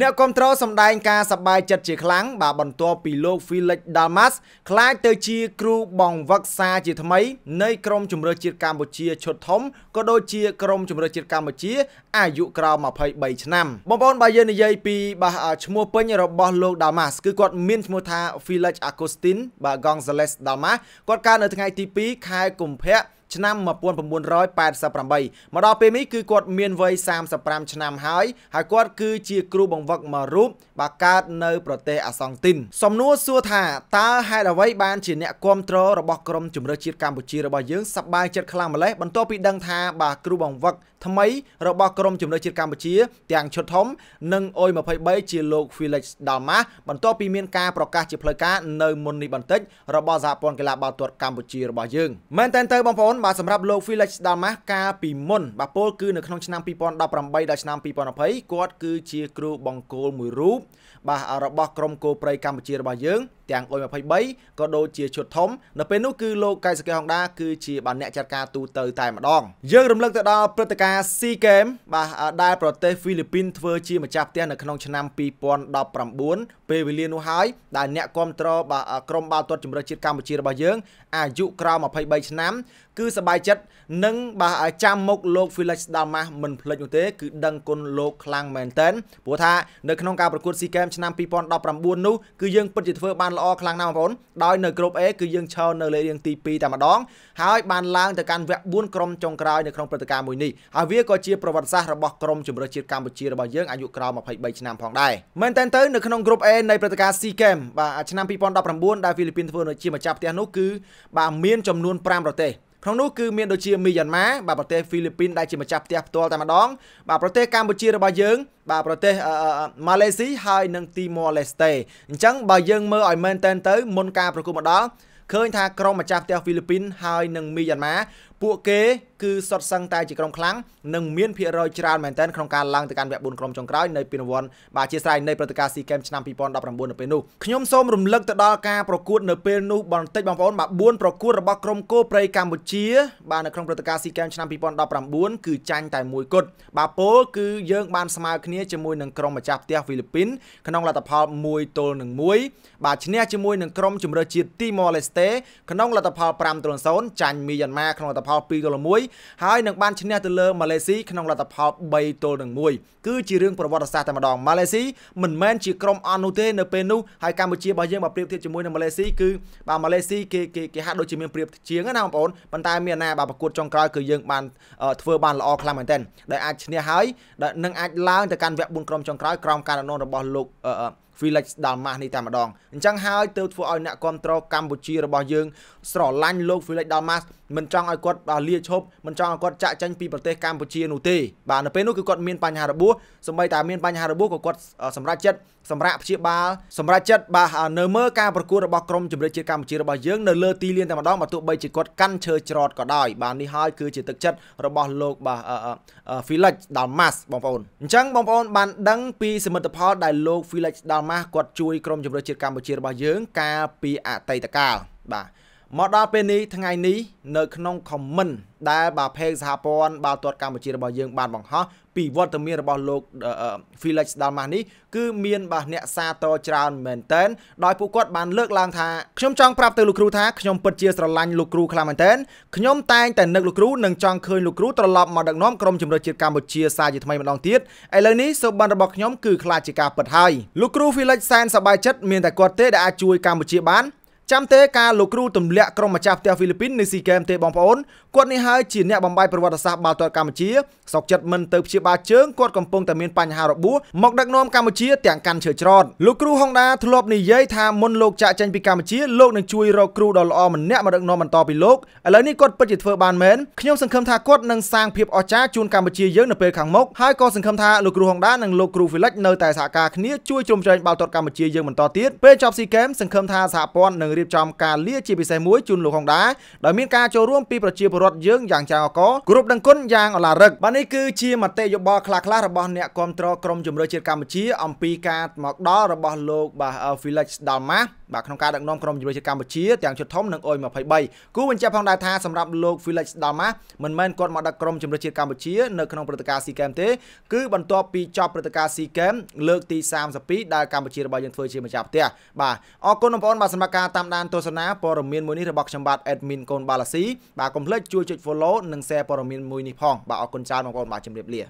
អ្នកគ្រប់គ្រងសម្ដែងការសប្បាយចិត្តជាខ្លាំងបាទបន្ទាប់ពីលោក Felix Dalmas ខ្លាចទៅជាគ្រូបង្វឹកសាជាថ្មីនៃក្រុមជម្រើសជាតិកម្ពុជាឈុតធំក៏ដូចជាក្រុមជម្រើសជាតិកម្ពុជាអាយុក្រោម23ឆ្នាំបងប្អូនបើយើងនិយាយពីបាទឈ្មោះពេញរបស់លោក Dalmas គឺគាត់មានឈ្មោះថា Felix Agustin បាទ Gonzalez Dalmas គាត់កើតនៅថ្ងៃទី2ខែកុម្ភៈឆ្នាំ1988មកដល់ពេលនេះគឺគាត់មានវ័យ35ឆ្នាំហើយហើយគាត់គឺជាគ្រូបង្វឹកមួយរូបបាទកើតនៅប្រទេសអាសង់ទីន សំណួរសួរថាតើហេតុអ្វីបានជាអ្នកគ្រប់គ្រងរបស់ក្រុមជម្រើសជាតិកម្ពុជារបស់យើងសប្បាយចិត្តខ្លាំងម្ល៉េះបន្ទាប់ពីដឹងថាបាទគ្រូបង្វឹកថ្មីរបស់ក្រុមជម្រើសជាតិកម្ពុជា ទាំងឈុតធំនិងអុយ23ជាលោក Felix Dalmas បន្ទាប់ពីមានការប្រកាសជាផ្លូវការនៅមុននេះបន្តិចរបស់សហព័ន្ធកីឡាបាល់ទាត់កម្ពុជារបស់យើងមែនតើទៅបងប្អូនបាទសម្រាប់លោក Felix Dalmas កាលពីមុនបាទពលគឺនៅក្នុងឆ្នាំ2018ដល់ឆ្នាំ2020គាត់គឺជាគ្រូបង្គោលមួយរូបបាទរបស់ក្រុមគោព្រៃកម្ពុជារបស់យើងទាំងអុយ23ក៏ដូចជាឈុតធំនៅពេលនោះគឺលោកកៃសកេហុងដាគឺជាបានអ្នកចាត់ការទូទៅតែម្ដងយើងរំលឹកទៅដល់ព្រឹត្តិការណ៍ SEA Games បាទដែលប្រទេសហ្វីលីពីនធ្វើជាម្ចាស់ផ្ទះនៅក្នុងឆ្នាំ2019ពេលវេលានោះហើយដែលអ្នកគ្រប់គ្រងបាទក្រុមបាល់ទាត់ជម្រើសជាតិកម្ពុជារបស់យើងអាយុក្រោម23ឆ្នាំគឺសบายចិត្តនិងបាទចាំមុខលោក Felix Dalmas មិនភ្លេចនោះទេគឺដឹងគុណលោកខ្លាំងមែនទែនព្រោះថានៅក្នុងការប្រកួត SEA Games ឆ្នាំ2019នោះគឺយើងពិតជាធ្វើបានល្អខ្លាំងណាស់បងប្អូនដោយនៅក្រុម A គឺយើងឈរនៅលេខរៀងទី2តែម្ដងហើយ បានឡើងទៅកាន់វគ្គ4ក្រុមចុងក្រោយនៅក្នុងព្រឹត្តិការណ៍មួយនេះហើយវាក៏ជាប្រវត្តិសាស្ត្ររបស់ក្រុមជម្រើសជាតិកម្ពុជារបស់យើងអាយុក្រោម23ឆ្នាំផងដែរមែនតើទៅនៅក្នុងក្រុម A នៃព្រឹត្តិការណ៍ SEA Games បាទឆ្នាំ2019ដែលហ្វីលីពីនធ្វើនៅជាម្ចាស់ផ្ទះនោះគឺបាទមានចំនួន5ប្រទេសក្នុងនោះគឺមានដូចជាមីយ៉ាន់ម៉ាបាទប្រទេសហ្វីលីពីនដែលជាម្ចាស់ផ្ទះផ្ទាល់តែម្ដងបាទប្រទេសកម្ពុជារបស់យើងបាទប្រទេសម៉ាឡេស៊ីហើយនិងទីម៉ូឡេស្តេអញ្ចឹងបើយើងមើលឲ្យមែនតែនទៅមុនការប្រគល់មកដល់ឃើញថាក្រុមម្ចាស់ផ្ទះហ្វីលីពីនហើយនិងមីយ៉ាន់ម៉ាពួកគេគឺសុទ្ធសឹងតែជាក្រុមខ្លាំងនិងមានភាគរយច្រើនមែនទែនក្នុងការឡើងទៅកាន់វគ្គ4ក្រុមចុងក្រោយនៅពីរង្វាន់បាទជាស្រ័យនៃព្រឹត្តិការណ៍ SEA Games ឆ្នាំ2019នៅពេលនោះខ្ញុំសូមរំលឹកទៅដល់ការប្រកួតនៅពេលនោះបន្តិចបងប្អូនបាទ4ប្រកួតរបស់ក្រុមគោព្រៃកម្ពុជាបាទនៅក្នុងព្រឹត្តិការណ៍ SEA Games ឆ្នាំ2019គឺចាញ់តែមួយគត់បាទពោលគឺយើងបានស្មើគ្នាជាមួយនឹងក្រុមម្ចាស់ផ្ទះហ្វីលីពីនក្នុងលទ្ធផល1ទល់នឹង1បាទឈ្នះជាមួយនឹងក្រុមជម្រើសជាតិទីម៉ូឡេស្តេក្នុងលទ្ធផល5ទល់0ចាញ់មីយ៉ាន់ម៉ាក្នុងលទ្ធផល2ទល់1 1ហើយនឹងបានឈ្នះទៅលើម៉ាឡេស៊ីក្នុងលទ្ធផល3ទល់នឹង1គឺជារឿងប្រវត្តិសាស្ត្រតែម្ដងម៉ាឡេស៊ីមិនមែនជាក្រុមអន់នោះទេនៅពេលនោះហើយកម្ពុជារបស់យើងបើប្រៀបធៀបជាមួយនឹងម៉ាឡេស៊ីគឺបាទម៉ាឡេស៊ីគេគេគេហាក់ដូចជាមានប្រៀបជាងណាបងប្អូនប៉ុន្តែមានណាបាទប្រកួតចុងក្រោយគឺយើងបានធ្វើបានល្អខ្លាំងមែនទែនដែលអាចឈ្នះហើយនឹងអាចឡើងទៅកាន់វគ្គ4ក្រុមចុងក្រោយក្រោមការដឹកនាំរបស់លោកអឺ Felix Dalmas នេះតែម្ដងអញ្ចឹងហើយទើបធ្វើឲ្យអ្នកគ្រប់គ្រងកម្ពុជារបស់យើងស្រឡាញ់លោក Felix Dalmas មិនចង់ឲ្យគាត់លាឈប់មិនចង់ឲ្យគាត់ចាក់ចេញពីប្រទេសកម្ពុជានោះទេបាទនៅពេលនោះគឺគាត់មានបញ្ហារបួសសម្បីតែមានបញ្ហារបួសក៏គាត់សម្រេចចិត្តសម្រាប់ព្យាបាលសម្រាប់ចិត្តបាទនៅមើលការប្រកួតរបស់ក្រុមជម្រើសជាតិកម្ពុជារបស់យើងនៅលើទីលានតែម្ដងបើទោះបីជាគាត់កាន់ឈើច្រត់ក៏ដោយបាទនេះហើយគឺជាទឹកចិត្តរបស់លោកបាទ Felix Dalmas បងប្អូនអញ្ចឹងបងប្អូនបានដឹងពីសមិទ្ធផលដែលលោក Felix Dalmas ម៉ាស់គាត់ជួយក្រុមជំរឿជាតិកម្ពុជារបស់យើង កាលពីអតីតកាលបាទមកដល់ពេលនេះថ្ងៃនេះនៅក្នុង comment ដែលបាទเพจសហព័ន្ធបាល់ទាត់កម្ពុជារបស់យើង បានបង្ហោះពីវត្តមានរបស់លោក Felix Dalmas នេះគឺមានបាទអ្នកសាទរច្រើនមែនតែនដោយពួកគាត់បានលើកឡើងថាខ្ញុំចង់ប្រាប់ទៅលោកគ្រូថាខ្ញុំពិតជាស្រឡាញ់លោកគ្រូខ្លាំងមែនតែនខ្ញុំតែងតែនឹកលោកគ្រូនិងចង់ឃើញលោកគ្រូត្រឡប់មកដឹកនាំក្រុមជម្រើសជាតិកម្ពុជាសាជាថ្មីម្ដងទៀតឥឡូវនេះសូបបានរបស់ខ្ញុំគឺខ្លាចជាការពិតហើយលោកគ្រូ Felix សែនសប្បាយចិត្តមានតែគាត់ទេដែលអាចជួយកម្ពុជាបានចាំទេការលោកគ្រូទម្លាក់ក្រុមម្ចាស់ផ្ទះហ្វីលីពីននៅស៊ីហ្គេមទេបងប្អូនគាត់នេះហើយជាអ្នកបំបីប្រវត្តិសាស្ត្របាល់ទាត់កម្ពុជាសោកចិត្តមិនទៅព្យាបាលជើងគាត់កំពុងតែមានបញ្ហារបួសមកដឹកនាំកម្ពុជាទាំងកាន់ឈើច្រត់លោកគ្រូហុងដាធ្លាប់និយាយថាមុនលោកចាក់ចេញពីកម្ពុជាលោកនឹងជួយរកគ្រូដ៏ល្អម្នាក់មកដឹកនាំបន្តពីលោកឥឡូវនេះគាត់ពិតជាធ្វើបានមែនខ្ញុំសង្ឃឹមថាគាត់នឹងសាងភាពអស្ចារ្យជូនកម្ពុជាយើងនៅពេលខាងមុខហើយក៏សង្ឃឹមថាលោកគ្រូហុងដានិងលោកគ្រូហ្វីលិចនៅតែសហការគ្នាជួយជ្រោមជ្រែងបាល់ទាត់កម្ពុជាយើងបន្តទៀតពេលចប់ស៊ីហ្គេមសង្ឃឹមថាសហព័ន្ធនឹងរៀបចំការលាជាពិសេសមួយជូនលោកហុងដាដោយមានការចូលរួមពីប្រជាពលរដ្ឋយើងយ៉ាងច្រើនអកគ្រប់ដឹងគុណយ៉ាងអឡារឹកបាទនេះគឺជាមតិយោបល់ខ្លះៗរបស់អ្នកគ្រប់គ្រងក្រមជំរឿជាតិកម្ពុជាអំពីការមកដល់របស់លោកបាទ Felix Dalmas បាទក្នុងការដឹកនាំក្រមជំរឿជាតិកម្ពុជាទាំងជុតធំនិងអុយ23គូបញ្ជាក់ផងដែរថាសម្រាប់លោក Felix Dalmas មិនមែនគាត់មកដឹកក្រមជំរឿជាតិកម្ពុជានៅក្នុងព្រឹត្តិការណ៍ SEA Games ទេគឺបន្ទាប់ពីចប់ព្រឹត្តិការណ៍ SEA Games លើកទី32ដែលកម្ពុជារបស់យើងធ្វើជាម្ចាស់ផ្ទះបាទអរគុណបងប្អូនបាទសម្រាប់ការតាមដានទស្សនាព័ត៌មានមួយនេះរបស់ខ្ញុំបាទ admin កូនបាឡាស៊ីបាទកុំភ្លេចជួយចុច follow និង share ព័ត៌មានមួយនេះផងបាទអរគុណច្រើនបងប្អូនបាទជម្រាបលា